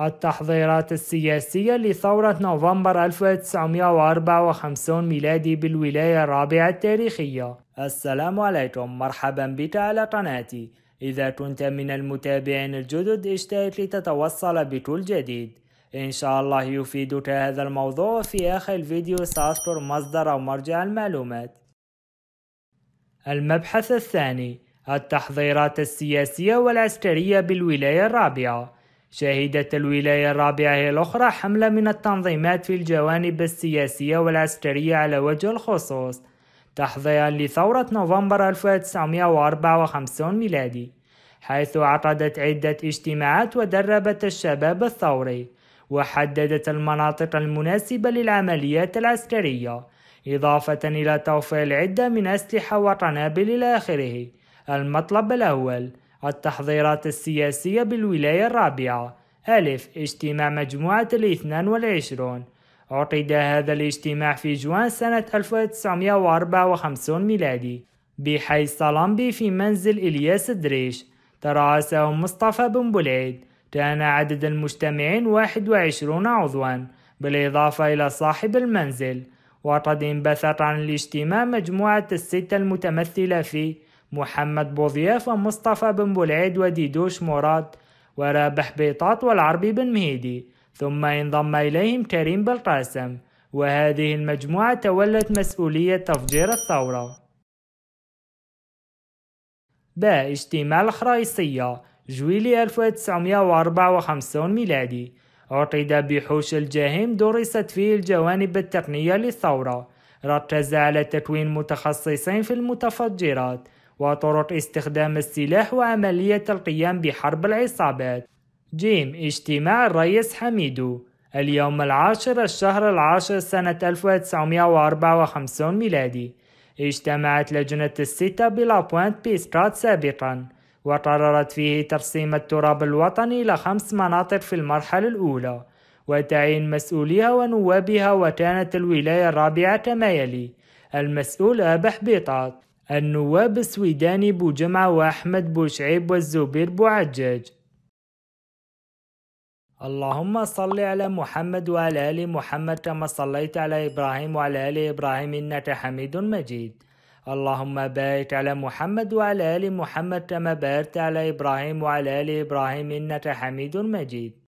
التحضيرات السياسية لثورة نوفمبر 1954 ميلادي بالولاية الرابعة التاريخية السلام عليكم مرحبا بك على قناتي إذا كنت من المتابعين الجدد اشترك لتتوصل بكل جديد إن شاء الله يفيدك هذا الموضوع في آخر الفيديو سأذكر مصدر أو مرجع المعلومات المبحث الثاني التحضيرات السياسية والعسكرية بالولاية الرابعة شهدت الولاية الرابعة الأخرى حملة من التنظيمات في الجوانب السياسية والعسكرية على وجه الخصوص تحضيرا لثورة نوفمبر 1954 ميلادي حيث عقدت عدة اجتماعات ودربت الشباب الثوري وحددت المناطق المناسبة للعمليات العسكرية إضافة إلى توفير العدة من أسلحة وقنابل إلى آخره المطلب الأول التحضيرات السياسية بالولاية الرابعة ألف اجتماع مجموعة الاثنان والعشرون عقد هذا الاجتماع في جوان سنة 1954 ميلادي بحي صلامبي في منزل إلياس دريش ترأسه مصطفى بن بلعيد كان عدد المجتمعين 21 عضوا بالإضافة إلى صاحب المنزل وقد انبثت عن الاجتماع مجموعة الستة المتمثلة في محمد بوضياف ومصطفى بن بولعيد وديدوش مراد ورابح بيطات والعربي بن مهيدي ثم انضم إليهم كريم بالقاسم وهذه المجموعة تولت مسؤولية تفجير الثورة با اجتماع الخرايصية جويلي 1954 ميلادي عقد بحوش الجاهم درست فيه الجوانب التقنية للثورة ركز على تكوين متخصصين في المتفجرات وطرق استخدام السلاح وعملية القيام بحرب العصابات جيم اجتماع الرئيس حميدو اليوم العاشر الشهر العاشر سنة 1954 ميلادي اجتمعت لجنة الستة بلابوانت بيسكات سابقا وقررت فيه تقسيم التراب الوطني إلى خمس مناطق في المرحلة الأولى وتعيين مسؤوليها ونوابها وكانت الولاية الرابعة كما يلي المسؤول أبح بيطات النواب السويداني بو جمعة وأحمد بو شعيب والزبير بو عجاج اللهم صل على محمد وعلى آل محمد كما صليت على إبراهيم وعلى آل إبراهيم إنك حميد مجيد اللهم بارك على محمد وعلى آل محمد كما باركت على إبراهيم وعلى آل إبراهيم إنك حميد مجيد